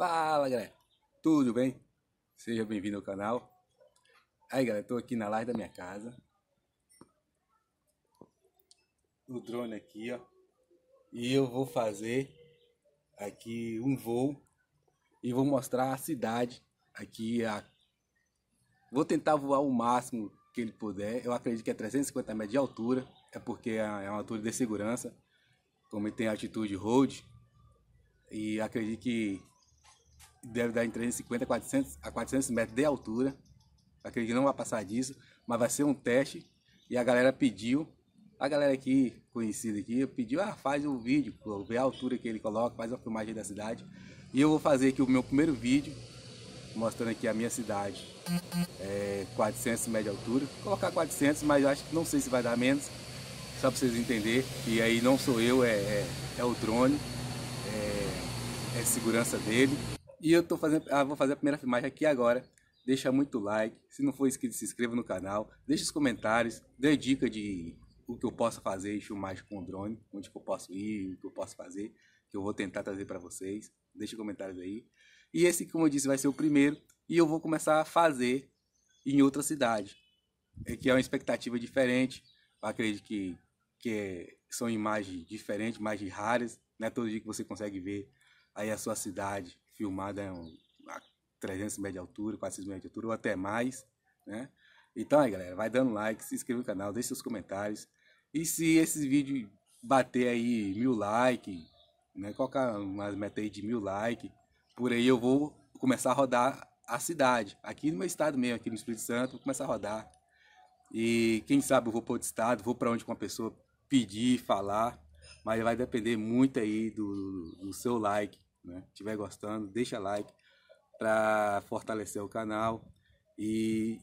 Fala galera, tudo bem? Seja bem-vindo ao canal. Aí galera, estou aqui na laje da minha casa. O drone aqui, ó. E eu vou fazer aqui um voo e vou mostrar a cidade aqui. A... Vou tentar voar o máximo que ele puder. Eu acredito que é 350 metros de altura, é porque é, é uma altura de segurança. Como ele tem altitude road, e acredito que deve dar em 350 400, a 400 metros de altura. Acredito que não vai passar disso, mas vai ser um teste. E a galera pediu, a galera aqui, conhecida aqui, pediu, ah, faz o um vídeo, pô, vê a altura que ele coloca, faz uma filmagem da cidade. E eu vou fazer aqui o meu primeiro vídeo, mostrando aqui a minha cidade, é, 400 metros de altura. Vou colocar 400, mas acho que não sei se vai dar menos, só para vocês entenderem. E aí não sou eu, é, é, é o drone, é, é segurança dele. E eu tô fazendo, ah, vou fazer a primeira filmagem aqui agora. Deixa muito like, se não for inscrito, se inscreva no canal, deixa os comentários, dê dica de o que eu posso fazer e filmagem com o drone, onde que eu posso ir, o que eu posso fazer, que eu vou tentar trazer para vocês. Deixe comentários aí. E esse, como eu disse, vai ser o primeiro e eu vou começar a fazer em outra cidade, é que é uma expectativa diferente. Eu acredito que, que é, são imagens diferentes, mais raras. né todo dia que você consegue ver aí a sua cidade filmada é a 300 metros de altura, 400 metros de altura ou até mais, né? Então aí, galera, vai dando like, se inscreve no canal, deixe seus comentários. E se esse vídeo bater aí mil likes, né? Colocar uma meta aí de mil likes, por aí eu vou começar a rodar a cidade. Aqui no meu estado mesmo, aqui no Espírito Santo, vou começar a rodar. E quem sabe eu vou para outro estado, vou para onde com a pessoa pedir, falar. Mas vai depender muito aí do, do seu like né? Estiver gostando, deixa like para fortalecer o canal e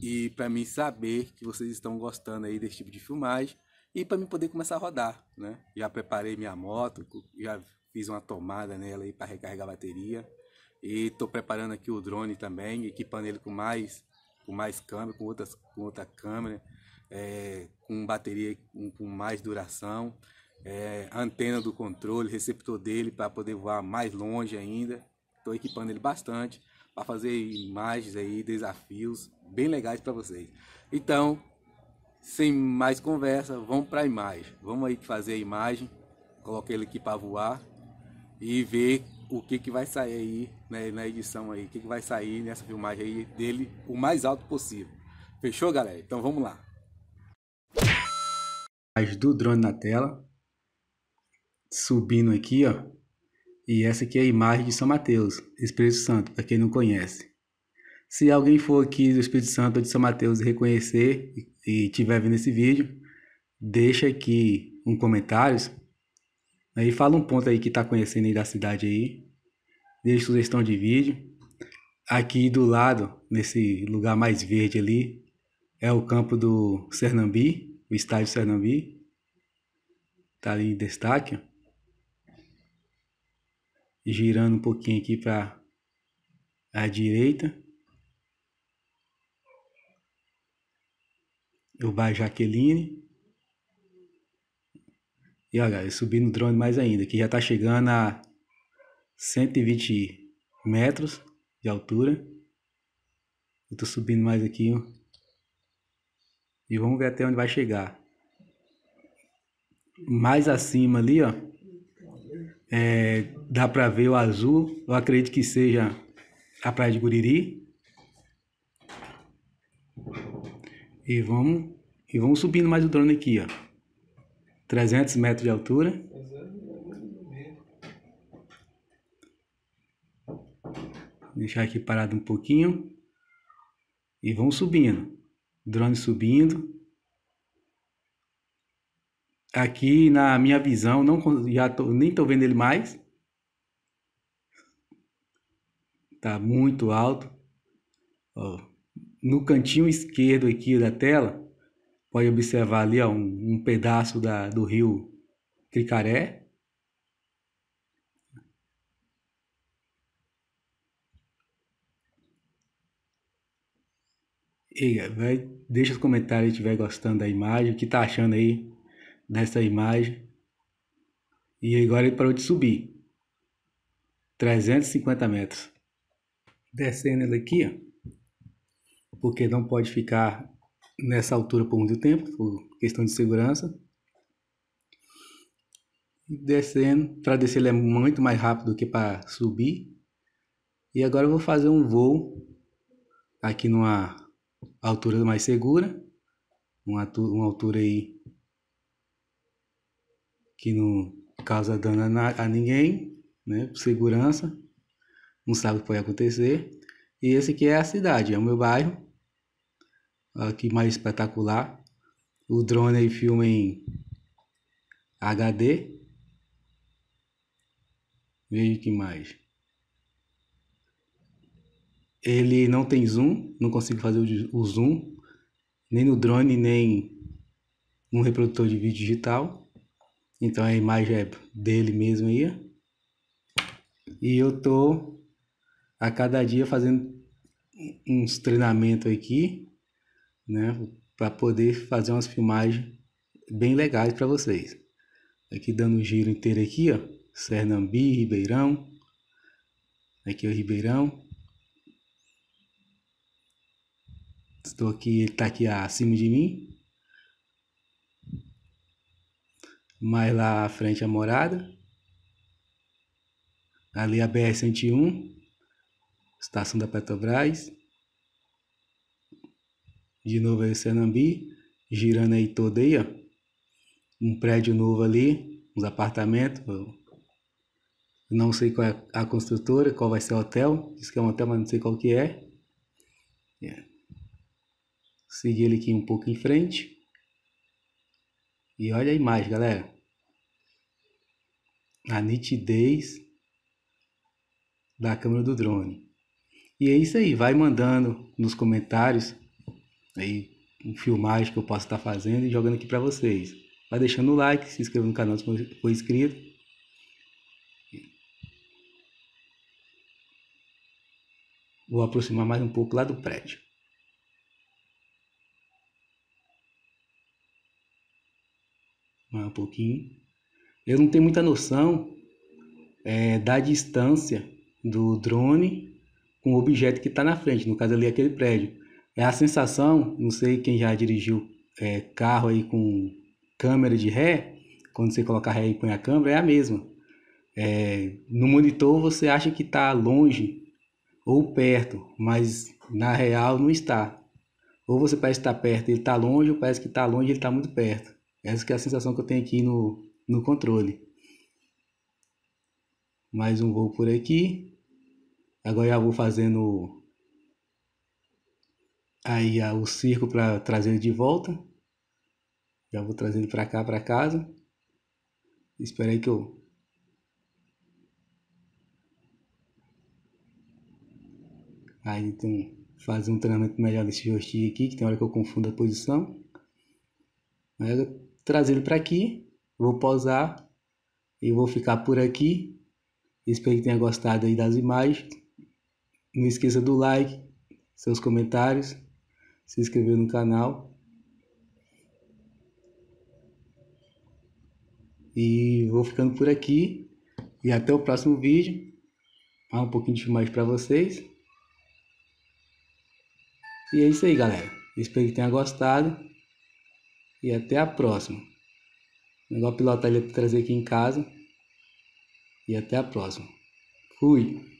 e para mim saber que vocês estão gostando aí desse tipo de filmagem e para mim poder começar a rodar, né? Já preparei minha moto, já fiz uma tomada nela aí para recarregar a bateria e estou preparando aqui o drone também, equipando ele com mais com mais câmera, com outras com outra câmera, é, com bateria com, com mais duração é, antena do controle, receptor dele para poder voar mais longe ainda. Estou equipando ele bastante para fazer imagens aí, desafios bem legais para vocês. Então, sem mais conversa, vamos para a imagem. Vamos aí fazer a imagem, colocar ele aqui para voar e ver o que, que vai sair aí né, na edição aí, o que, que vai sair nessa filmagem aí dele o mais alto possível. Fechou, galera? Então vamos lá. Do drone na tela, subindo aqui, ó. E essa aqui é a imagem de São Mateus, Espírito Santo, para quem não conhece. Se alguém for aqui do Espírito Santo ou de São Mateus e reconhecer e tiver vendo esse vídeo, deixa aqui um comentário. Aí fala um ponto aí que tá conhecendo aí da cidade aí. Deixa sugestão de vídeo. Aqui do lado, nesse lugar mais verde ali, é o campo do Cernambi, o estádio Cernambi. Tá ali em destaque, ó girando um pouquinho aqui para a direita. Eu baixo Jaqueline. E olha, eu subi no drone mais ainda, que já está chegando a 120 metros de altura. Eu estou subindo mais aqui, ó. E vamos ver até onde vai chegar. Mais acima ali, ó. É, dá para ver o azul, eu acredito que seja a Praia de Guriri. E vamos, e vamos subindo mais o drone aqui, ó. 300 metros de altura. Deixar aqui parado um pouquinho. E vamos subindo. Drone subindo aqui na minha visão, não já tô, nem tô vendo ele mais. Tá muito alto. Ó, no cantinho esquerdo aqui da tela, pode observar ali ó, um, um pedaço da, do rio Cricaré. E vai, deixa os comentários se estiver gostando da imagem, o que tá achando aí nessa imagem. E agora ele parou de subir. 350 metros. Descendo ele aqui, ó, porque não pode ficar nessa altura por muito tempo, por questão de segurança. descendo, para descer ele é muito mais rápido do que para subir. E agora eu vou fazer um voo aqui numa altura mais segura, uma, uma altura aí que não causa dano a, ninguém, né? Segurança, não sabe o que pode acontecer. E esse aqui é a cidade, é o meu bairro. Aqui mais espetacular. O drone aí filma em HD. Veja que mais. Ele não tem zoom, não consigo fazer o zoom, nem no drone, nem no reprodutor de vídeo digital. Então a imagem é dele mesmo aí. E eu tô a cada dia fazendo uns treinamentos aqui, né, para poder fazer umas filmagens bem legais para vocês. Aqui dando um giro inteiro aqui, ó, Sernambi, Ribeirão. Aqui é o Ribeirão. Estou aqui, ele tá aqui acima de mim. mais lá à frente a morada. Ali a BR-101, estação da Petrobras. De novo aí o Senambi, girando aí toda aí, ó. Um prédio novo ali, uns apartamentos. Não sei qual é a construtora, qual vai ser o hotel. Diz que é um hotel, mas não sei qual que é. Yeah. É. Seguir ele aqui um pouco em frente. E olha a imagem, galera a nitidez da câmera do drone. E é isso aí, vai mandando nos comentários aí filmagem que eu posso estar fazendo e jogando aqui para vocês. Vai deixando o like, se inscreva no canal se for inscrito. Vou aproximar mais um pouco lá do prédio. Mais um pouquinho. Eu não tenho muita noção é, da distância do drone com o objeto que está na frente, no caso ali aquele prédio. É a sensação, não sei quem já dirigiu é, carro aí com câmera de ré, quando você coloca ré e põe a câmera, é a mesma. É, no monitor você acha que está longe ou perto, mas na real não está. Ou você parece estar está perto, ele está longe, ou parece que está longe, ele está muito perto. Essa é a sensação que eu tenho aqui no no controle. Mais um voo por aqui. Agora já vou fazendo aí o circo para trazer ele de volta. Já vou trazendo para cá, para casa. Espera aí que eu Aí então fazer um treinamento melhor desse joystick aqui, que tem hora que eu confundo a posição. Aí eu trazer ele para aqui vou pausar e vou ficar por aqui. Espero que tenha gostado aí das imagens. Não esqueça do like, seus comentários, se inscrever no canal. E vou ficando por aqui. E até o próximo vídeo. um pouquinho de filmagem para vocês. E é isso aí, galera. Espero que tenha gostado. E até a próxima. Melhor pilotar ele para trazer aqui em casa. E até a próxima. Fui!